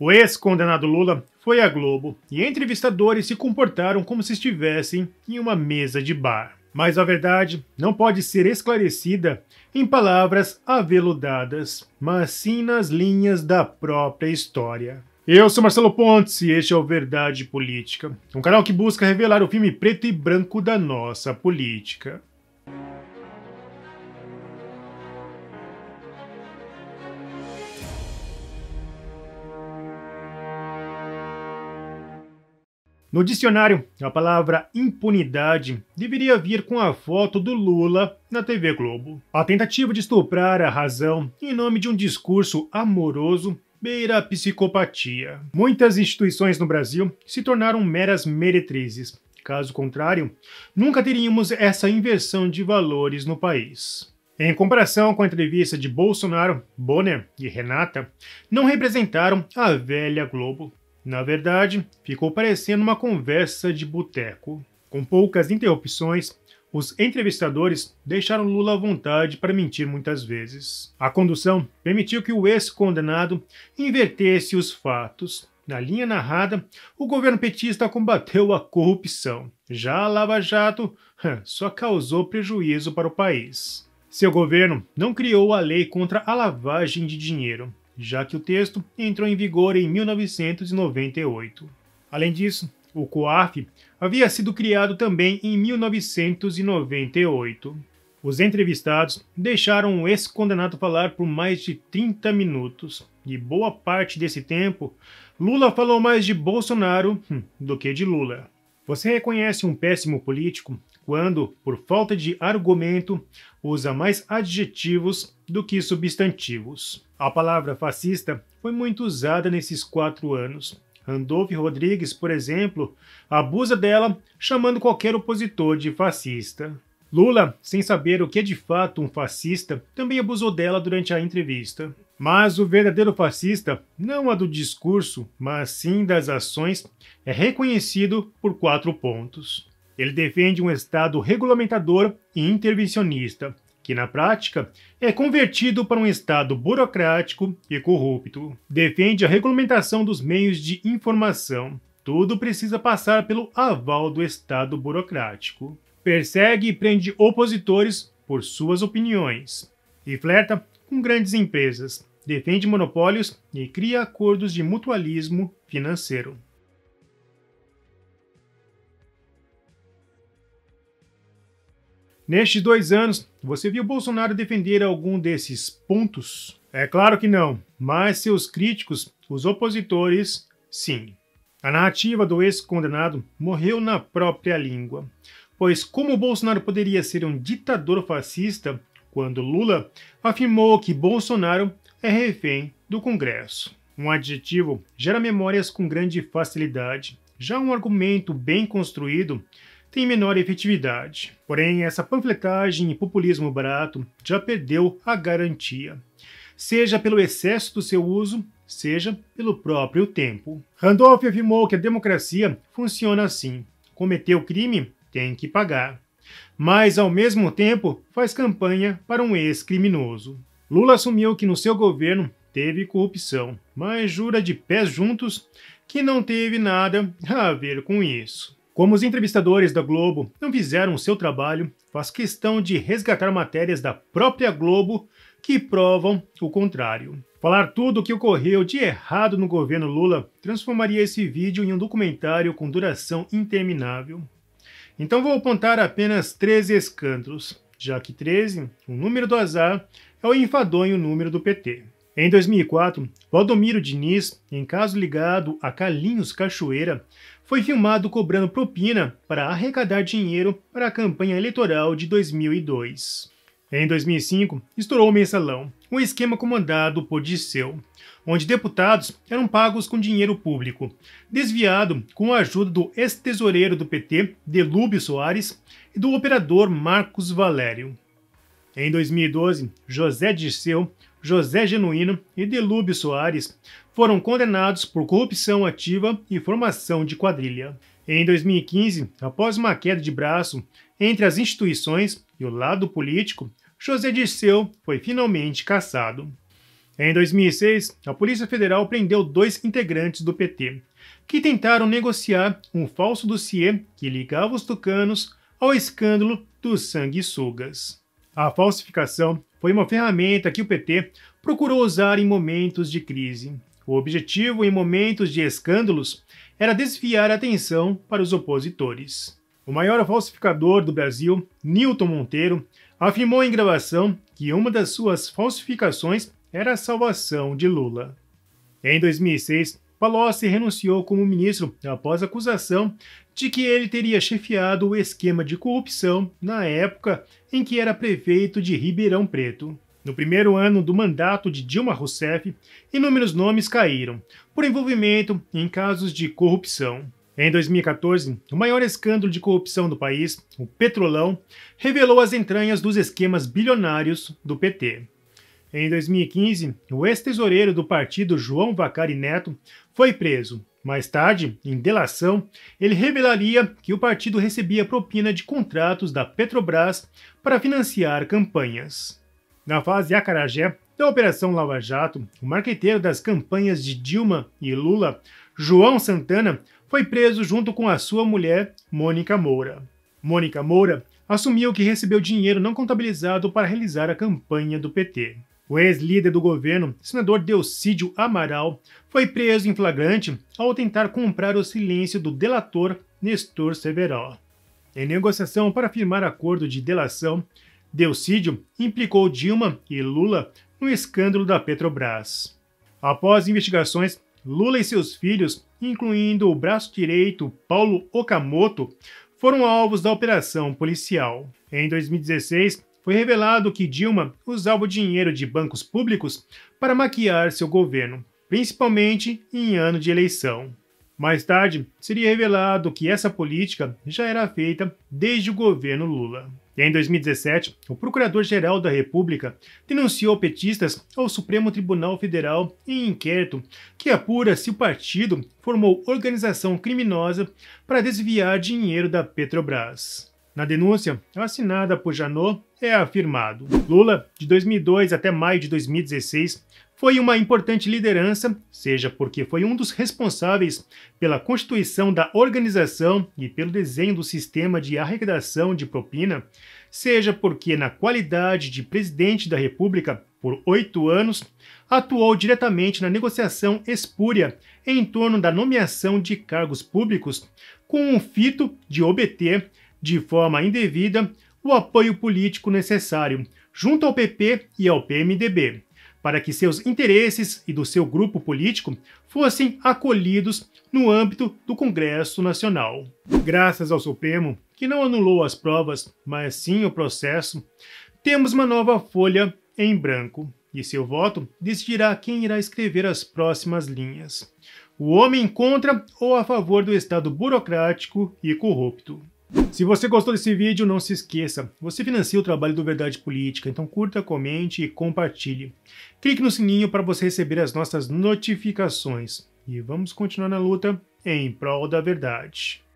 O ex-condenado Lula foi à Globo e entrevistadores se comportaram como se estivessem em uma mesa de bar. Mas a verdade não pode ser esclarecida em palavras aveludadas, mas sim nas linhas da própria história. Eu sou Marcelo Pontes e este é o Verdade Política, um canal que busca revelar o filme preto e branco da nossa política. No dicionário, a palavra impunidade deveria vir com a foto do Lula na TV Globo. A tentativa de estuprar a razão em nome de um discurso amoroso beira a psicopatia. Muitas instituições no Brasil se tornaram meras meretrizes. Caso contrário, nunca teríamos essa inversão de valores no país. Em comparação com a entrevista de Bolsonaro, Bonner e Renata, não representaram a velha Globo. Na verdade, ficou parecendo uma conversa de boteco. Com poucas interrupções, os entrevistadores deixaram Lula à vontade para mentir muitas vezes. A condução permitiu que o ex-condenado invertesse os fatos, na linha narrada, o governo petista combateu a corrupção. Já a Lava Jato só causou prejuízo para o país. Seu governo não criou a lei contra a lavagem de dinheiro, já que o texto entrou em vigor em 1998. Além disso, o COAF havia sido criado também em 1998. Os entrevistados deixaram o ex-condenado falar por mais de 30 minutos, e boa parte desse tempo, Lula falou mais de Bolsonaro hum, do que de Lula. Você reconhece um péssimo político quando, por falta de argumento, usa mais adjetivos do que substantivos. A palavra fascista foi muito usada nesses quatro anos. Randolph Rodrigues, por exemplo, abusa dela chamando qualquer opositor de fascista. Lula, sem saber o que é de fato um fascista, também abusou dela durante a entrevista. Mas o verdadeiro fascista, não a do discurso, mas sim das ações, é reconhecido por quatro pontos. Ele defende um Estado regulamentador e intervencionista, que na prática é convertido para um Estado burocrático e corrupto. Defende a regulamentação dos meios de informação. Tudo precisa passar pelo aval do Estado burocrático. Persegue e prende opositores por suas opiniões. E flerta com grandes empresas. Defende monopólios e cria acordos de mutualismo financeiro. Nestes dois anos, você viu Bolsonaro defender algum desses pontos? É claro que não, mas seus críticos, os opositores, sim. A narrativa do ex-condenado morreu na própria língua. Pois como Bolsonaro poderia ser um ditador fascista quando Lula afirmou que Bolsonaro é refém do Congresso? Um adjetivo gera memórias com grande facilidade. Já um argumento bem construído tem menor efetividade. Porém, essa panfletagem e populismo barato já perdeu a garantia, seja pelo excesso do seu uso, seja pelo próprio tempo. Randolph afirmou que a democracia funciona assim: cometeu crime, tem que pagar. Mas, ao mesmo tempo, faz campanha para um ex-criminoso. Lula assumiu que no seu governo teve corrupção, mas jura de pés juntos que não teve nada a ver com isso. Como os entrevistadores da Globo não fizeram o seu trabalho, faz questão de resgatar matérias da própria Globo que provam o contrário. Falar tudo o que ocorreu de errado no governo Lula transformaria esse vídeo em um documentário com duração interminável. Então vou apontar apenas 13 escândalos, já que 13, o número do azar, é o enfadonho número do PT. Em 2004, Valdomiro Diniz, em caso ligado a Calinhos Cachoeira, foi filmado cobrando propina para arrecadar dinheiro para a campanha eleitoral de 2002. Em 2005, estourou o mensalão, um esquema comandado por Disseu, onde deputados eram pagos com dinheiro público, desviado com a ajuda do ex-tesoureiro do PT, Delúbio Soares, e do operador Marcos Valério. Em 2012, José Disseu, José Genuíno e Delúbio Soares foram condenados por corrupção ativa e formação de quadrilha. Em 2015, após uma queda de braço entre as instituições e o lado político, José Dirceu foi finalmente caçado. Em 2006, a Polícia Federal prendeu dois integrantes do PT, que tentaram negociar um falso dossiê que ligava os tucanos ao escândalo dos sanguessugas. A falsificação foi uma ferramenta que o PT procurou usar em momentos de crise. O objetivo, em momentos de escândalos, era desviar a atenção para os opositores. O maior falsificador do Brasil, Newton Monteiro, afirmou em gravação que uma das suas falsificações era a salvação de Lula. Em 2006, Palocci renunciou como ministro após acusação de que ele teria chefiado o esquema de corrupção na época em que era prefeito de Ribeirão Preto. No primeiro ano do mandato de Dilma Rousseff, inúmeros nomes caíram por envolvimento em casos de corrupção. Em 2014, o maior escândalo de corrupção do país, o Petrolão, revelou as entranhas dos esquemas bilionários do PT. Em 2015, o ex-tesoureiro do partido João Vacari Neto foi preso. Mais tarde, em delação, ele revelaria que o partido recebia propina de contratos da Petrobras para financiar campanhas. Na fase Acarajé da Operação Lava Jato, o marqueteiro das campanhas de Dilma e Lula, João Santana, foi preso junto com a sua mulher, Mônica Moura. Mônica Moura assumiu que recebeu dinheiro não contabilizado para realizar a campanha do PT. O ex-líder do governo, senador Delcídio Amaral, foi preso em flagrante ao tentar comprar o silêncio do delator Nestor Severo. Em negociação para firmar acordo de delação, Delcídio implicou Dilma e Lula no escândalo da Petrobras. Após investigações, Lula e seus filhos, incluindo o braço direito Paulo Okamoto, foram alvos da operação policial. Em 2016, foi revelado que Dilma usava o dinheiro de bancos públicos para maquiar seu governo, principalmente em ano de eleição. Mais tarde, seria revelado que essa política já era feita desde o governo Lula. E em 2017, o Procurador-Geral da República denunciou petistas ao Supremo Tribunal Federal em inquérito que apura se o partido formou organização criminosa para desviar dinheiro da Petrobras. Na denúncia, assinada por Janot, é afirmado: Lula, de 2002 até maio de 2016, foi uma importante liderança, seja porque foi um dos responsáveis pela constituição da organização e pelo desenho do sistema de arrecadação de propina, seja porque, na qualidade de presidente da República por oito anos, atuou diretamente na negociação espúria em torno da nomeação de cargos públicos com um fito de OBT de forma indevida, o apoio político necessário junto ao PP e ao PMDB, para que seus interesses e do seu grupo político fossem acolhidos no âmbito do Congresso Nacional. Graças ao Supremo, que não anulou as provas, mas sim o processo, temos uma nova folha em branco e seu voto decidirá quem irá escrever as próximas linhas. O homem contra ou a favor do Estado burocrático e corrupto. Se você gostou desse vídeo, não se esqueça, você financia o trabalho do Verdade Política, então curta, comente e compartilhe. Clique no sininho para você receber as nossas notificações. E vamos continuar na luta em prol da verdade.